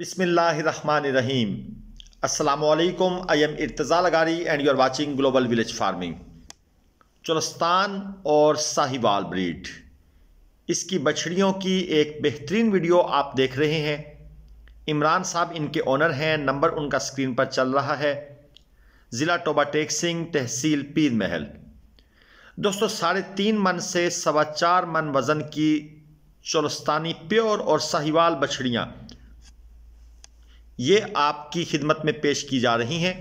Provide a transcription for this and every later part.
बिसमीम असलकम I am Irtaza Lagari and you are watching global village farming Cholistan और साहिवाल ब्रीड इसकी बछड़ियों की एक बेहतरीन वीडियो आप देख रहे हैं इमरान साहब इनके ओनर हैं नंबर उनका स्क्रीन पर चल रहा है ज़िला टोबा टेक सिंह तहसील पीर महल दोस्तों साढ़े तीन मन से सवा चार मन वज़न की चुलस्तानी प्योर और साहिवाल बछड़ियाँ ये आपकी खिदमत में पेश की जा रही हैं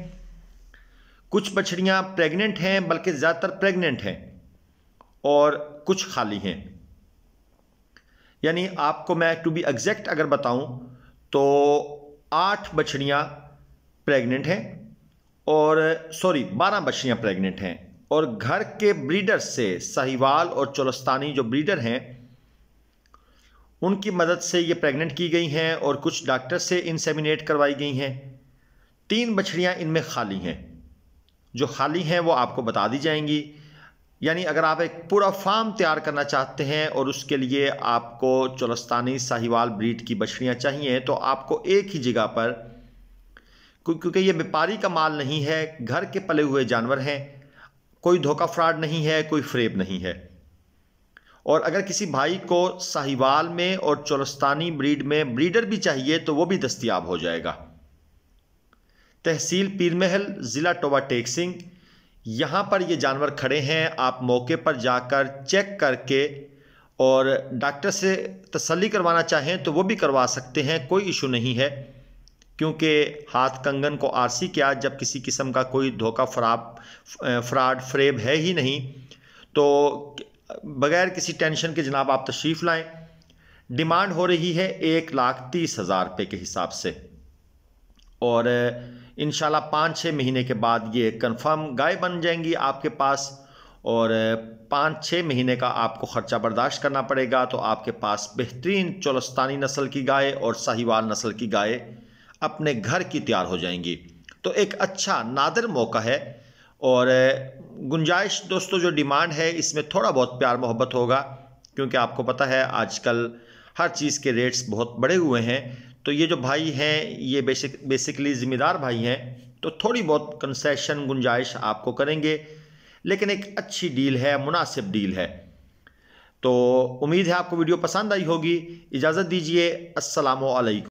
कुछ बछड़ियाँ प्रेग्नेंट हैं बल्कि ज़्यादातर प्रेग्नेंट हैं और कुछ खाली हैं यानी आपको मैं टू बी एग्जैक्ट अगर बताऊं तो आठ बछड़ियाँ प्रेग्नेंट हैं और सॉरी बारह बछड़ियाँ प्रेग्नेंट हैं और घर के ब्रीडर से साहिवाल और चोलस्तानी जो ब्रीडर हैं उनकी मदद से ये प्रेग्नेंट की गई हैं और कुछ डॉक्टर से इंसेमिनेट करवाई गई हैं तीन बछड़ियाँ इनमें खाली हैं जो खाली हैं वो आपको बता दी जाएंगी यानी अगर आप एक पूरा फार्म तैयार करना चाहते हैं और उसके लिए आपको चौलस्तानी साहिवाल ब्रीड की बछड़ियाँ चाहिए तो आपको एक ही जगह पर क्योंकि ये व्यापारी का माल नहीं है घर के पले हुए जानवर हैं कोई धोखा फ्रॉड नहीं है कोई फ्रेब नहीं है और अगर किसी भाई को साहिवाल में और चौरस्तानी ब्रीड में ब्रीडर भी चाहिए तो वो भी दस्तियाब हो जाएगा तहसील पीरमहल ज़िला टोबा टेक सिंह यहाँ पर ये जानवर खड़े हैं आप मौके पर जाकर चेक करके और डॉक्टर से तसल्ली करवाना चाहें तो वो भी करवा सकते हैं कोई इशू नहीं है क्योंकि हाथ कंगन को आरसी क्या जब किसी किस्म का कोई धोखा फ्राप फ्रॉड फ्रेब है ही नहीं तो बगैर किसी टेंशन के जनाब आप तशरीफ़ लाएं डिमांड हो रही है एक लाख तीस हज़ार रुपये के हिसाब से और इन पाँच छः महीने के बाद ये कन्फर्म गाय बन जाएंगी आपके पास और पाँच छः महीने का आपको ख़र्चा बर्दाश्त करना पड़ेगा तो आपके पास बेहतरीन चौलस्तानी नस्ल की गाय और साहिवाल नस्ल की गाय अपने घर की तैयार हो जाएंगी तो एक अच्छा नादर मौका है और गुंजाइश दोस्तों जो डिमांड है इसमें थोड़ा बहुत प्यार मोहब्बत होगा क्योंकि आपको पता है आजकल हर चीज़ के रेट्स बहुत बढ़े हुए हैं तो ये जो भाई हैं ये बेसिक बेसिकली ज़िम्मेदार भाई हैं तो थोड़ी बहुत कंसेशन गुंजाइश आपको करेंगे लेकिन एक अच्छी डील है मुनासिब डील है तो उम्मीद है आपको वीडियो पसंद आई होगी इजाज़त दीजिए असलकम